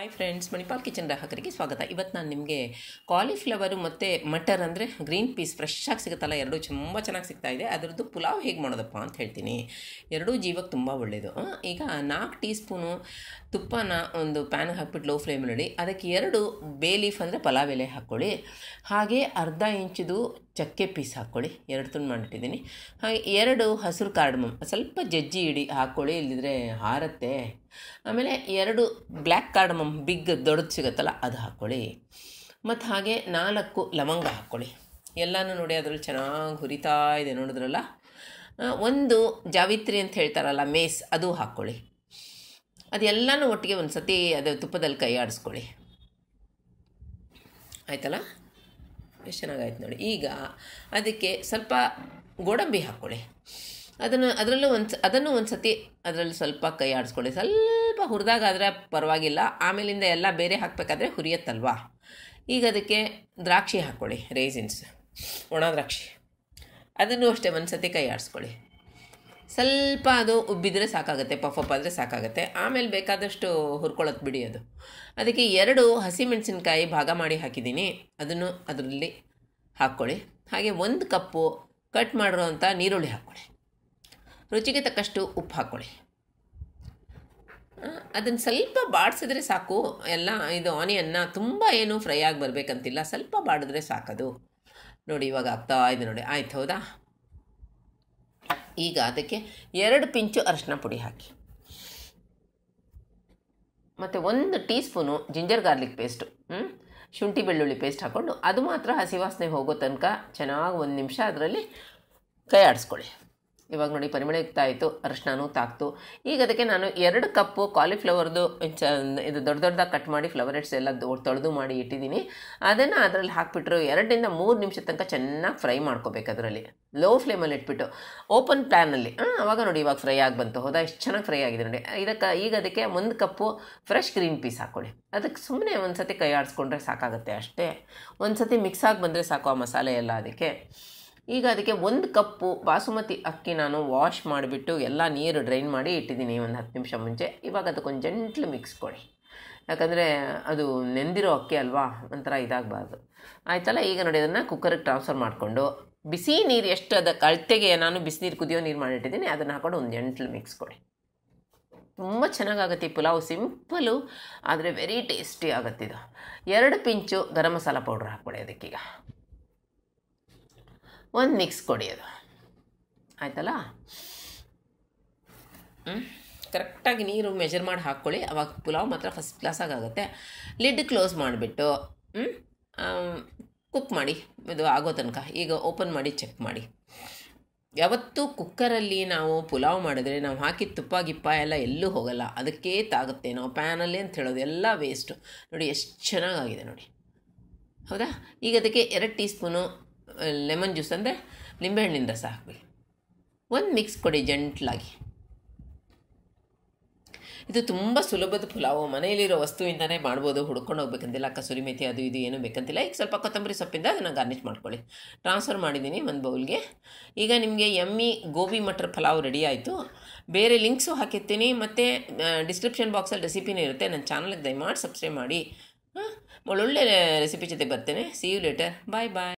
hi friends Manipal kitchen ಗ್ರಾಹಕರಿಗೆ ಸ್ವಾಗತ ಇವತ್ತು ನಾನು ನಿಮಗೆ ಕಾಲಿಫ್ಲವರು ಮತ್ತು ಮಟರ್ ಅಂದರೆ ಗ್ರೀನ್ ಪೀಸ್ ಫ್ರೆಶ್ಶಾಗಿ ಸಿಗುತ್ತಲ್ಲ ಎರಡೂ ತುಂಬ ಚೆನ್ನಾಗಿ ಸಿಗ್ತಾ ಇದೆ ಅದರದ್ದು ಪುಲಾವ್ ಹೇಗೆ ಮಾಡೋದಪ್ಪ ಅಂತ ಹೇಳ್ತೀನಿ ಎರಡೂ ಜೀವಕ್ಕೆ ತುಂಬ ಒಳ್ಳೆಯದು ಈಗ ನಾಲ್ಕು ಟೀ ಸ್ಪೂನು ತುಪ್ಪನ ಒಂದು ಪ್ಯಾನ್ಗೆ ಹಾಕ್ಬಿಟ್ಟು ಲೋ ಫ್ಲೇಮ್ ನೋಡಿ ಅದಕ್ಕೆ ಎರಡು ಬೇ ಲೀಫ್ ಅಂದರೆ ಪಲಾವ್ ಎಲೆ ಹಾಕ್ಕೊಳ್ಳಿ ಹಾಗೆ ಅರ್ಧ ಇಂಚಿದು ಚಕ್ಕೆ ಪೀಸ್ ಹಾಕ್ಕೊಳ್ಳಿ ಎರಡು ತುಂಡು ಮಾಡಿಟ್ಟಿದ್ದೀನಿ ಹಾಗೆ ಎರಡು ಹಸಿರು ಕಾರ್ಡ್ಮಮ್ ಸ್ವಲ್ಪ ಜಜ್ಜಿ ಇಡಿ ಹಾಕ್ಕೊಳ್ಳಿ ಇಲ್ಲದಿದ್ರೆ ಹಾರತ್ತೆ ಆಮೇಲೆ ಎರಡು ಬ್ಲ್ಯಾಕ್ ಕಾರ್ಡಮಮ್ ಬಿಗ್ ದೊಡ್ಡದು ಸಿಗುತ್ತಲ್ಲ ಅದು ಹಾಕ್ಕೊಳ್ಳಿ ಮತ್ತು ಹಾಗೆ ನಾಲ್ಕು ಲವಂಗ ಹಾಕ್ಕೊಳ್ಳಿ ಎಲ್ಲನೂ ನೋಡಿ ಅದರಲ್ಲಿ ಚೆನ್ನಾಗಿ ಹುರಿತಾ ಇದೆ ನೋಡಿದ್ರಲ್ಲ ಒಂದು ಜಾವಿತ್ರಿ ಅಂತ ಹೇಳ್ತಾರಲ್ಲ ಮೇಸ್ ಅದು ಹಾಕ್ಕೊಳ್ಳಿ ಅದೆಲ್ಲನೂ ಒಟ್ಟಿಗೆ ಒಂದು ಸತಿ ಅದು ತುಪ್ಪದಲ್ಲಿ ಕೈ ಆಡಿಸ್ಕೊಳ್ಳಿ ಆಯ್ತಲ್ಲ ಎಷ್ಟು ಚೆನ್ನಾಗಾಯ್ತು ನೋಡಿ ಈಗ ಅದಕ್ಕೆ ಸ್ವಲ್ಪ ಗೋಡಂಬಿ ಹಾಕ್ಕೊಳ್ಳಿ ಅದನ್ನು ಅದರಲ್ಲೂ ಒಂದು ಅದನ್ನು ಒಂದು ಸತಿ ಅದರಲ್ಲಿ ಸ್ವಲ್ಪ ಕೈ ಆಡಿಸ್ಕೊಳ್ಳಿ ಸ್ವಲ್ಪ ಹುರಿದಾಗಾದರೆ ಪರವಾಗಿಲ್ಲ ಆಮೇಲಿಂದ ಎಲ್ಲ ಬೇರೆ ಹಾಕಬೇಕಾದ್ರೆ ಹುರಿಯತ್ತಲ್ವಾ ಈಗ ಅದಕ್ಕೆ ದ್ರಾಕ್ಷಿ ಹಾಕ್ಕೊಳ್ಳಿ ರೇಸಿನ್ಸ್ ಒಣ ದ್ರಾಕ್ಷಿ ಅದನ್ನು ಅಷ್ಟೇ ಒಂದು ಸತಿ ಕೈ ಆಡಿಸ್ಕೊಳ್ಳಿ ಸ್ವಲ್ಪ ಅದು ಉಬ್ಬಿದ್ರೆ ಸಾಕಾಗುತ್ತೆ ಅಪ್ ಆದರೆ ಸಾಕಾಗುತ್ತೆ ಆಮೇಲೆ ಬೇಕಾದಷ್ಟು ಹುರ್ಕೊಳ್ಳೋದು ಬಿಡಿ ಅದು ಅದಕ್ಕೆ ಎರಡು ಹಸಿಮೆಣಸಿನ್ಕಾಯಿ ಭಾಗ ಮಾಡಿ ಹಾಕಿದ್ದೀನಿ ಅದನ್ನು ಅದರಲ್ಲಿ ಹಾಕ್ಕೊಳ್ಳಿ ಹಾಗೆ ಒಂದು ಕಪ್ಪು ಕಟ್ ಮಾಡಿರೋ ಅಂಥ ನೀರುಳ್ಳಿ ಹಾಕ್ಕೊಳ್ಳಿ ರುಚಿಗೆ ತಕ್ಕಷ್ಟು ಉಪ್ಪು ಹಾಕ್ಕೊಳ್ಳಿ ಅದನ್ನು ಸ್ವಲ್ಪ ಬಾಡಿಸಿದ್ರೆ ಸಾಕು ಎಲ್ಲ ಇದು ಆನಿಯನ್ನ ತುಂಬ ಏನು ಫ್ರೈ ಆಗಿ ಬರಬೇಕಂತಿಲ್ಲ ಸ್ವಲ್ಪ ಬಾಡಿದ್ರೆ ಸಾಕದು ನೋಡಿ ಇವಾಗ ಆಗ್ತಾ ಇದೆ ನೋಡಿ ಆಯ್ತು ಹೌದಾ ಈಗ ಅದಕ್ಕೆ ಎರಡು ಪಿಂಚು ಅರಶಿನ ಪುಡಿ ಹಾಕಿ ಮತ್ತು ಒಂದು tea spoon ginger garlic paste ಶುಂಠಿ ಬೆಳ್ಳುಳ್ಳಿ ಪೇಸ್ಟ್ ಹಾಕ್ಕೊಂಡು ಅದು ಮಾತ್ರ ಹಸಿ ವಾಸನೆ ಹೋಗೋ ತನಕ ಚೆನ್ನಾಗಿ ಒಂದು ನಿಮಿಷ ಅದರಲ್ಲಿ ಕೈ ಆಡಿಸ್ಕೊಳ್ಳಿ ಇವಾಗ ನೋಡಿ ಪರಿಮಳ ಯುಕ್ತ ಆಯಿತು ಅರಿಶಿನೂ ತಾಕ್ತು ಈಗ ಅದಕ್ಕೆ ನಾನು ಎರಡು ಕಪ್ಪು ಕಾಲಿಫ್ಲವರ್ದು ಚ ಇದು ದೊಡ್ಡ ದೊಡ್ಡದಾಗಿ ಕಟ್ ಮಾಡಿ ಫ್ಲವರೆಟ್ಸ್ ಎಲ್ಲ ತೊಳೆದು ಮಾಡಿ ಇಟ್ಟಿದ್ದೀನಿ ಅದನ್ನು ಅದರಲ್ಲಿ ಹಾಕಿಬಿಟ್ರು ಎರಡರಿಂದ ಮೂರು ನಿಮಿಷ ತನಕ ಚೆನ್ನಾಗಿ ಫ್ರೈ ಮಾಡ್ಕೋಬೇಕು ಅದರಲ್ಲಿ ಲೋ ಫ್ಲೇಮಲ್ಲಿ ಇಟ್ಬಿಟ್ಟು ಓಪನ್ ಪ್ಲ್ಯಾನಲ್ಲಿ ಅವಾಗ ನೋಡಿ ಇವಾಗ ಫ್ರೈ ಆಗಿ ಬಂತು ಹೌದಾ ಎಷ್ಟು ಚೆನ್ನಾಗಿ ಫ್ರೈ ಆಗಿದೆ ನೋಡಿ ಇದಕ್ಕೆ ಈಗ ಅದಕ್ಕೆ ಒಂದು ಕಪ್ಪು ಫ್ರೆಶ್ ಗ್ರೀನ್ ಪೀಸ್ ಹಾಕ್ಕೊಳ್ಳಿ ಅದಕ್ಕೆ ಸುಮ್ಮನೆ ಒಂದು ಸತಿ ಕೈ ಆಡಿಸ್ಕೊಂಡ್ರೆ ಸಾಕಾಗುತ್ತೆ ಅಷ್ಟೇ ಒಂದು ಸತಿ ಮಿಕ್ಸ್ ಆಗಿ ಬಂದರೆ ಸಾಕು ಆ ಮಸಾಲೆ ಎಲ್ಲ ಅದಕ್ಕೆ ಈಗ ಅದಕ್ಕೆ ಒಂದು ಕಪ್ಪು ಬಾಸುಮತಿ ಅಕ್ಕಿ ನಾನು ವಾಶ್ ಮಾಡಿಬಿಟ್ಟು ಎಲ್ಲ ನೀರು ಡ್ರೈನ್ ಮಾಡಿ ಇಟ್ಟಿದ್ದೀನಿ ಒಂದು ಹತ್ತು ನಿಮಿಷ ಮುಂಚೆ ಇವಾಗ ಅದಕ್ಕೊಂದು ಜಂಟ್ಲು ಮಿಕ್ಸ್ ಕೊಡಿ ಯಾಕಂದರೆ ಅದು ನೆಂದಿರೋ ಅಕ್ಕಿ ಅಲ್ವಾ ಒಂಥರ ಇದಾಗಬಾರ್ದು ಆಯ್ತಲ್ಲ ಈಗ ನೋಡಿ ಅದನ್ನು ಕುಕ್ಕರಿಗೆ ಟ್ರಾನ್ಸ್ಫರ್ ಮಾಡಿಕೊಂಡು ಬಿಸಿ ನೀರು ಎಷ್ಟು ಅದಕ್ಕೆ ಅಳತೆಗೆ ನಾನು ಬಿಸಿನೀರು ಕುದಿಯೋ ನೀರು ಮಾಡಿಟ್ಟಿದ್ದೀನಿ ಅದನ್ನು ಹಾಕೊಂಡು ಒಂದು ಜಂಟ್ಲು ಮಿಕ್ಸ್ ಕೊಡಿ ತುಂಬ ಚೆನ್ನಾಗಾಗುತ್ತೆ ಈ ಪುಲಾವ್ ಸಿಂಪಲು ಆದರೆ ವೆರಿ ಟೇಸ್ಟಿ ಇದು ಎರಡು ಪಿಂಚು ಗರಂ ಮಸಾಲ ಪೌಡ್ರ್ ಹಾಕ್ಬಿಡಿ ಅದಕ್ಕೀಗ ಒಂದು ಮಿಕ್ಸ್ ಕೊಡಿ ಆಯ್ತಲ್ಲ ಆಯಿತಲ್ಲ ಕರೆಕ್ಟಾಗಿ ನೀರು ಮೆಜರ್ ಮಾಡಿ ಹಾಕ್ಕೊಳ್ಳಿ ಅವಾಗ ಪುಲಾವ್ ಮಾತ್ರ ಫಸ್ಟ್ ಕ್ಲಾಸಾಗಿ ಆಗುತ್ತೆ ಲಿಡ್ ಕ್ಲೋಸ್ ಮಾಡಿಬಿಟ್ಟು ಕುಕ್ ಮಾಡಿ ಇದು ಆಗೋ ತನಕ ಈಗ ಓಪನ್ ಮಾಡಿ ಚೆಕ್ ಮಾಡಿ ಯಾವತ್ತೂ ಕುಕ್ಕರಲ್ಲಿ ನಾವು ಪುಲಾವ್ ಮಾಡಿದ್ರೆ ನಾವು ಹಾಕಿದ ತುಪ್ಪ ಗಿಪ್ಪ ಎಲ್ಲ ಎಲ್ಲೂ ಹೋಗಲ್ಲ ಅದಕ್ಕೆ ತಾಗುತ್ತೆ ನಾವು ಪ್ಯಾನಲ್ಲಿ ಅಂತ ಹೇಳೋದು ಎಲ್ಲ ವೇಸ್ಟು ನೋಡಿ ಎಷ್ಟು ಚೆನ್ನಾಗಾಗಿದೆ ನೋಡಿ ಹೌದಾ ಈಗ ಅದಕ್ಕೆ ಎರಡು ಟೀ ಸ್ಪೂನು ಲೆಮನ್ ಜ್ಯೂಸ್ ಅಂದರೆ ನಿಂಬೆಹಣ್ಣಿನ ರಸ ಹಾಕಬೇಕು ಒಂದು ಮಿಕ್ಸ್ ಕೊಡಿ ಜಂಟ್ಲಾಗಿ ಇದು ತುಂಬ ಸುಲಭದ ಪುಲಾವು ಮನೆಯಲ್ಲಿರೋ ವಸ್ತುವಿಂದನೇ ಮಾಡ್ಬೋದು ಹುಡ್ಕೊಂಡು ಹೋಗ್ಬೇಕಂತಿಲ್ಲ ಕಸೂರಿ ಮೇಥಿ ಅದು ಇದು ಏನೂ ಬೇಕಂತಿಲ್ಲ ಈಗ ಸ್ವಲ್ಪ ಕೊತ್ತಂಬರಿ ಸೊಪ್ಪಿಂದ ಅದನ್ನು ಗಾರ್ನಿಷ್ ಮಾಡ್ಕೊಳ್ಳಿ ಟ್ರಾನ್ಸ್ಫರ್ ಮಾಡಿದ್ದೀನಿ ಒಂದು ಬೌಲ್ಗೆ ಈಗ ನಿಮಗೆ ಎಮ್ಮಿ ಗೋಬಿ ಮಟರ್ ಪಲಾವ್ ರೆಡಿ ಆಯಿತು ಬೇರೆ ಲಿಂಕ್ಸು ಹಾಕಿರ್ತೀನಿ ಮತ್ತು ಡಿಸ್ಕ್ರಿಪ್ಷನ್ ಬಾಕ್ಸಲ್ಲಿ ರೆಸಿಪಿನೂ ಇರುತ್ತೆ ನನ್ನ ಚಾನಲ್ಗೆ ದಯಮಾಡಿ ಸಬ್ಸ್ಕ್ರೈಬ್ ಮಾಡಿ ಹಾಂ ಒಳ್ಳೊಳ್ಳೆ ರೆಸಿಪಿ ಜೊತೆ ಬರ್ತೇನೆ see you later bye bye